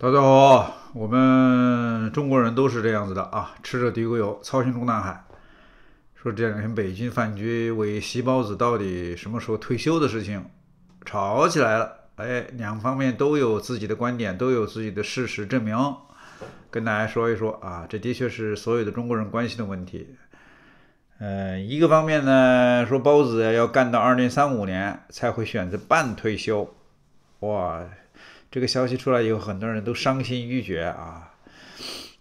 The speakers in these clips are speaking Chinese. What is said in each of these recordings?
大家好，我们中国人都是这样子的啊，吃着地沟油，操心中南海，说这两天北京饭局为席包子到底什么时候退休的事情吵起来了，哎，两方面都有自己的观点，都有自己的事实证明，跟大家说一说啊，这的确是所有的中国人关心的问题。呃，一个方面呢，说包子要干到二零三五年才会选择半退休，哇。这个消息出来以后，很多人都伤心欲绝啊！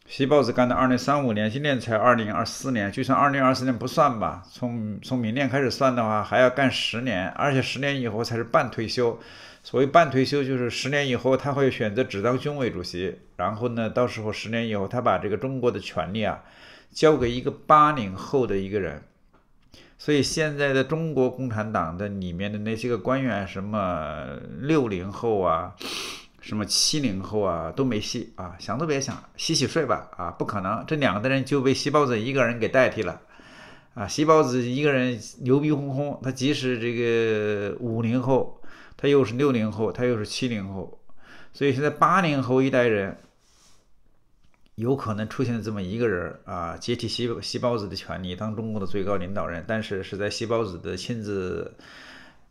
习 b 子干到二零三五年，今年才二零二四年，就算二零二四年不算吧，从从明年开始算的话，还要干十年，而且十年以后才是半退休。所谓半退休，就是十年以后他会选择只当军委主席，然后呢，到时候十年以后他把这个中国的权力啊交给一个八零后的一个人。所以现在的中国共产党的里面的那些个官员，什么六零后啊。什么七零后啊都没戏啊，想都别想，洗洗睡吧啊，不可能，这两个人就被细胞子一个人给代替了，啊，细胞子一个人牛逼哄哄，他即使这个五零后，他又是六零后，他又是七零后，所以现在八零后一代人，有可能出现这么一个人啊，接替细胞细胞子的权利，当中国的最高领导人，但是是在细胞子的亲自。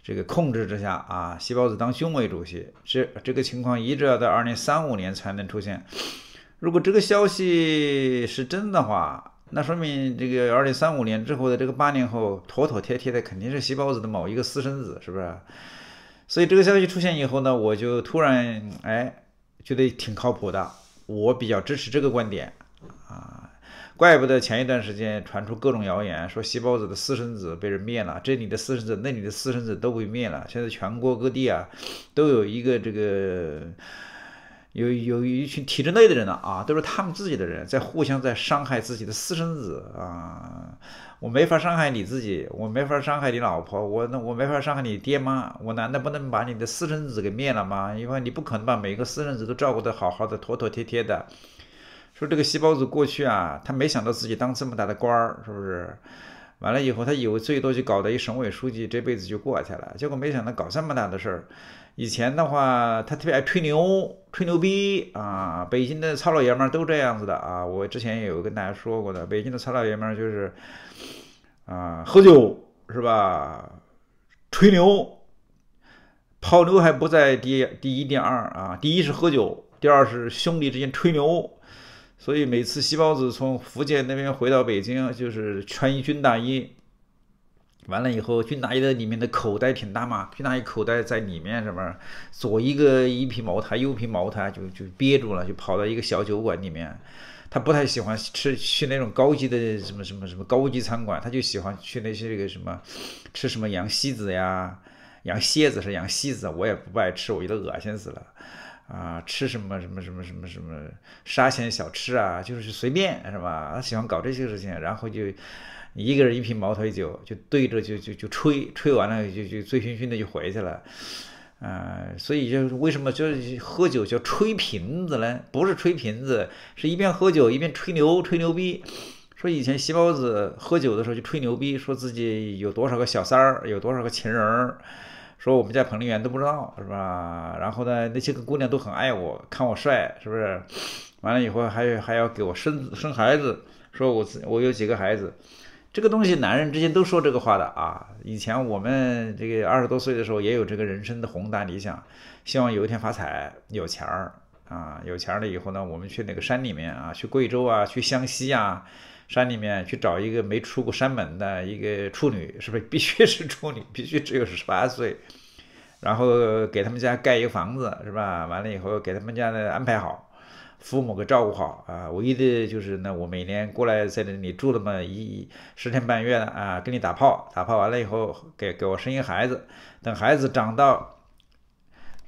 这个控制之下啊，细胞子当兄为主席，这这个情况一直要到二零三五年才能出现。如果这个消息是真的话，那说明这个二零三五年之后的这个八年后，妥妥贴贴的肯定是细胞子的某一个私生子，是不是？所以这个消息出现以后呢，我就突然哎觉得挺靠谱的，我比较支持这个观点啊。怪不得前一段时间传出各种谣言，说西包子的私生子被人灭了，这里的私生子，那里的私生子都被灭了。现在全国各地啊，都有一个这个，有有一群体制内的人了啊，都是他们自己的人在互相在伤害自己的私生子啊。我没法伤害你自己，我没法伤害你老婆，我那我没法伤害你爹妈，我难道不能把你的私生子给灭了吗？因为你不可能把每个私生子都照顾得好好的、妥妥帖帖的。说这个细胞子过去啊，他没想到自己当这么大的官儿，是不是？完了以后，他以为最多就搞的一省委书记，这辈子就过去了。结果没想到搞这么大的事儿。以前的话，他特别爱吹牛，吹牛逼啊！北京的糙老爷们儿都这样子的啊。我之前也有跟大家说过的，北京的糙老爷们儿就是，啊，喝酒是吧？吹牛，泡妞还不在第第一、第二啊？第一是喝酒，第二是兄弟之间吹牛。所以每次西包子从福建那边回到北京，就是穿一军大衣，完了以后军大衣的里面的口袋挺大嘛，军大衣口袋在里面什么，左一个一瓶茅台，右瓶茅台就就憋住了，就跑到一个小酒馆里面。他不太喜欢吃去那种高级的什么什么什么高级餐馆，他就喜欢去那些这个什么吃什么羊西子呀。养蝎子是养蝎子，我也不爱吃，我觉得恶心死了，啊，吃什么什么什么什么什么沙县小吃啊，就是随便是吧？他喜欢搞这些事情，然后就一个人一瓶茅台酒，就对着就就就吹，吹完了就就醉醺醺的就回去了，啊，所以就为什么是喝酒叫吹瓶子呢？不是吹瓶子，是一边喝酒一边吹牛吹牛逼，说以前西包子喝酒的时候就吹牛逼，说自己有多少个小三儿，有多少个情人儿。说我们家彭丽媛都不知道是吧？然后呢，那些个姑娘都很爱我，看我帅是不是？完了以后还还要给我生生孩子，说我我有几个孩子，这个东西男人之间都说这个话的啊。以前我们这个二十多岁的时候也有这个人生的宏大理想，希望有一天发财有钱儿啊，有钱了以后呢，我们去那个山里面啊，去贵州啊，去湘西啊。山里面去找一个没出过山门的一个处女，是不是必须是处女？必须只有十八岁，然后给他们家盖一个房子，是吧？完了以后给他们家呢安排好，父母给照顾好啊。唯一的就是呢，我每年过来在那里住那么一十天半月的啊，跟你打炮，打炮完了以后给给我生一个孩子，等孩子长到。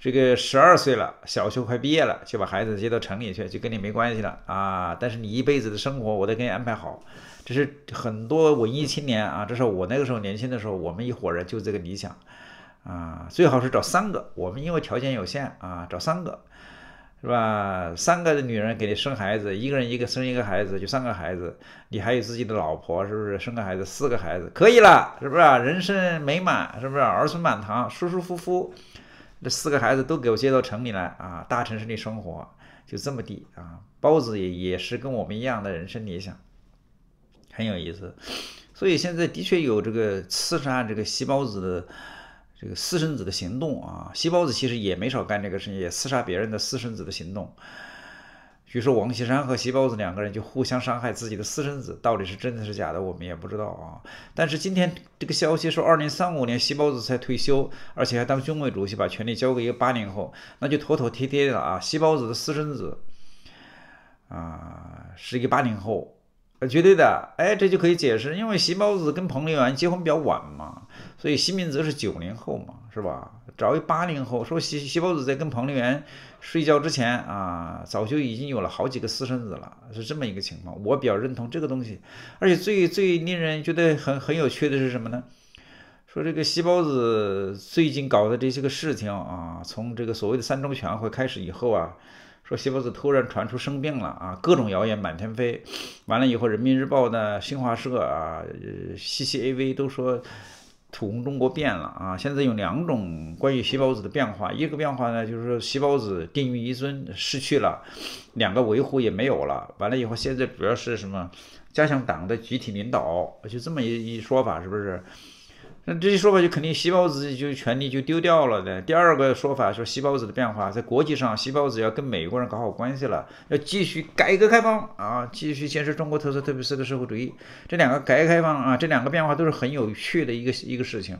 这个十二岁了，小学快毕业了，就把孩子接到城里去，就跟你没关系了啊！但是你一辈子的生活，我都给你安排好。这是很多文艺青年啊，这是我那个时候年轻的时候，我们一伙人就这个理想啊。最好是找三个，我们因为条件有限啊，找三个，是吧？三个的女人给你生孩子，一个人一个生一个孩子，就三个孩子，你还有自己的老婆，是不是？生个孩子，四个孩子可以了，是不是？人生美满，是不是？儿孙满堂，舒舒服服。这四个孩子都给我接到城里来啊，大城市里生活就这么地啊。包子也也是跟我们一样的人生理想，很有意思。所以现在的确有这个刺杀这个细包子的这个私生子的行动啊。细包子其实也没少干这个事，情，也刺杀别人的私生子的行动。据说王岐山和席包子两个人就互相伤害自己的私生子，到底是真的是假的，我们也不知道啊。但是今天这个消息说，二零三五年席包子才退休，而且还当军委主席，把权力交给一个八零后，那就妥妥贴贴的啊。习包子的私生子，啊是一个八零后，绝对的，哎，这就可以解释，因为席包子跟彭丽媛结婚比较晚嘛，所以席明泽是九零后嘛，是吧？找一八零后，说西西包子在跟彭丽媛睡觉之前啊，早就已经有了好几个私生子了，是这么一个情况。我比较认同这个东西。而且最最令人觉得很很有趣的是什么呢？说这个西包子最近搞的这些个事情啊，从这个所谓的三中全会开始以后啊，说西包子突然传出生病了啊，各种谣言满天飞。完了以后，《人民日报》呢，《新华社》啊，《C C A V》都说。土红中国变了啊！现在有两种关于细胞子的变化，一个变化呢，就是说细胞子定于一尊，失去了两个维护也没有了。完了以后，现在主要是什么？加强党的集体领导，就这么一一说法，是不是？那这些说法就肯定西包子就权力就丢掉了的。第二个说法说西包子的变化在国际上，西包子要跟美国人搞好关系了，要继续改革开放啊，继续坚持中国特色、特别式的社会主义。这两个改革开放啊，这两个变化都是很有趣的一个一个事情，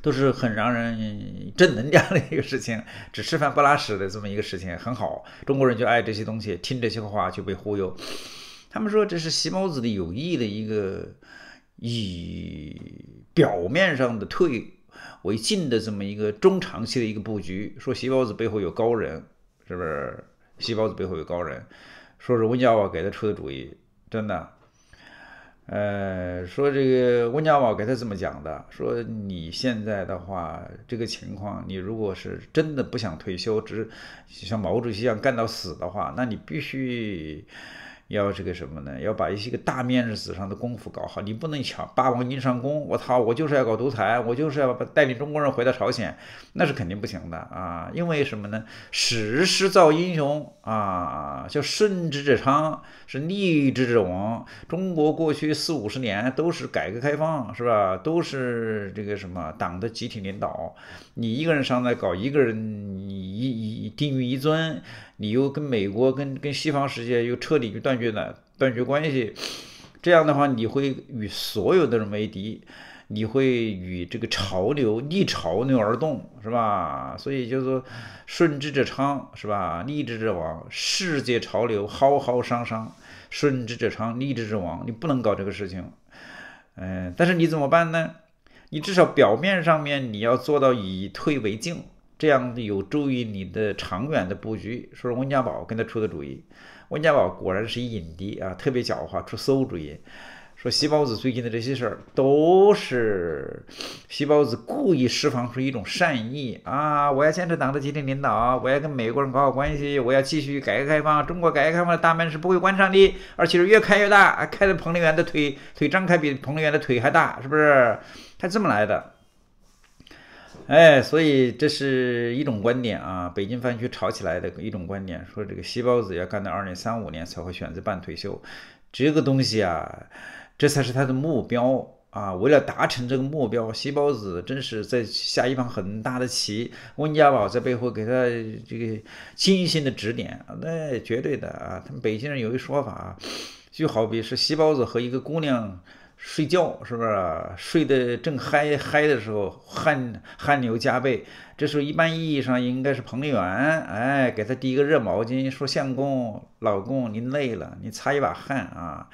都是很让人正能量的一个事情，只吃饭不拉屎的这么一个事情很好。中国人就爱这些东西，听这些话就被忽悠。他们说这是西包子的有益的一个。以表面上的退为进的这么一个中长期的一个布局，说席包子背后有高人，是不是？席包子背后有高人，说是温家宝给他出的主意，真的。呃，说这个温家宝给他这么讲的，说你现在的话，这个情况，你如果是真的不想退休，只是像毛主席一样干到死的话，那你必须。要这个什么呢？要把一些个大面子上的功夫搞好。你不能抢霸王硬上弓，我操，我就是要搞独裁，我就是要把带领中国人回到朝鲜，那是肯定不行的啊！因为什么呢？史实造英雄啊，叫顺之者昌，是逆之者亡。中国过去四五十年都是改革开放，是吧？都是这个什么党的集体领导，你一个人上来搞，一个人一一定玉一尊。你又跟美国、跟跟西方世界又彻底就断绝了断绝关系，这样的话，你会与所有的人为敌，你会与这个潮流逆潮流而动，是吧？所以就是顺之者昌，是吧？逆之者亡。世界潮流，浩浩汤汤，顺之者昌，逆之者亡。你不能搞这个事情，嗯，但是你怎么办呢？你至少表面上面你要做到以退为进。这样有助于你的长远的布局。说是温家宝跟他出的主意，温家宝果然是一影帝啊，特别狡猾，出馊主意。说西包子最近的这些事儿，都是西包子故意释放出一种善意啊！我要坚持党的集体领导，我要跟美国人搞好关系，我要继续改革开放，中国改革开放的大门是不会关上的，而且是越开越大，开的彭丽媛的腿腿张开比彭丽媛的腿还大，是不是？他这么来的。哎，所以这是一种观点啊，北京饭局炒起来的一种观点，说这个席包子要干到二零三五年才会选择半退休，这个东西啊，这才是他的目标啊。为了达成这个目标，席包子真是在下一盘很大的棋，温家宝在背后给他这个精心的指点，那绝对的啊。他们北京人有一说法啊，就好比是席包子和一个姑娘。睡觉是不是？睡得正嗨嗨的时候，汗汗流浃背，这时候一般意义上应该是彭丽媛，哎，给她递一个热毛巾，说相公、老公，您累了，你擦一把汗啊，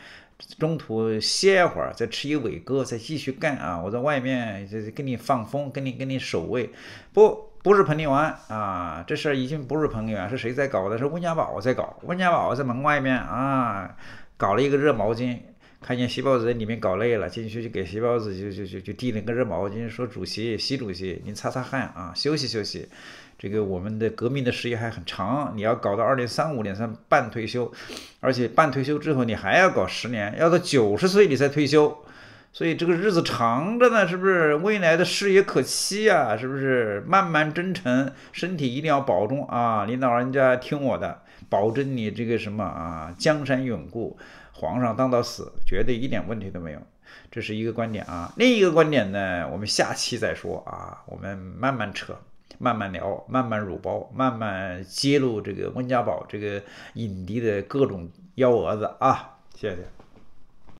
中途歇会儿，再吃一伟哥，再继续干啊。我在外面就给你放风，给你给你守卫，不不是彭丽媛啊，这事儿已经不是彭丽媛，是谁在搞的？是温家宝在搞，温家宝在门外面啊，搞了一个热毛巾。看见席包子在里面搞累了，进去就给席包子就就就就递了个热毛巾，说：“主席，习主席，您擦擦汗啊，休息休息。这个我们的革命的事业还很长，你要搞到二零三五年才半退休，而且半退休之后你还要搞十年，要到九十岁你才退休，所以这个日子长着呢，是不是？未来的事业可期呀，是不是？慢慢征程，身体一定要保重啊，领导人家听我的。”保证你这个什么啊，江山永固，皇上当到死，绝对一点问题都没有。这是一个观点啊，另一个观点呢，我们下期再说啊，我们慢慢扯，慢慢聊，慢慢揉包，慢慢揭露这个温家宝这个影帝的各种幺蛾子啊，谢谢。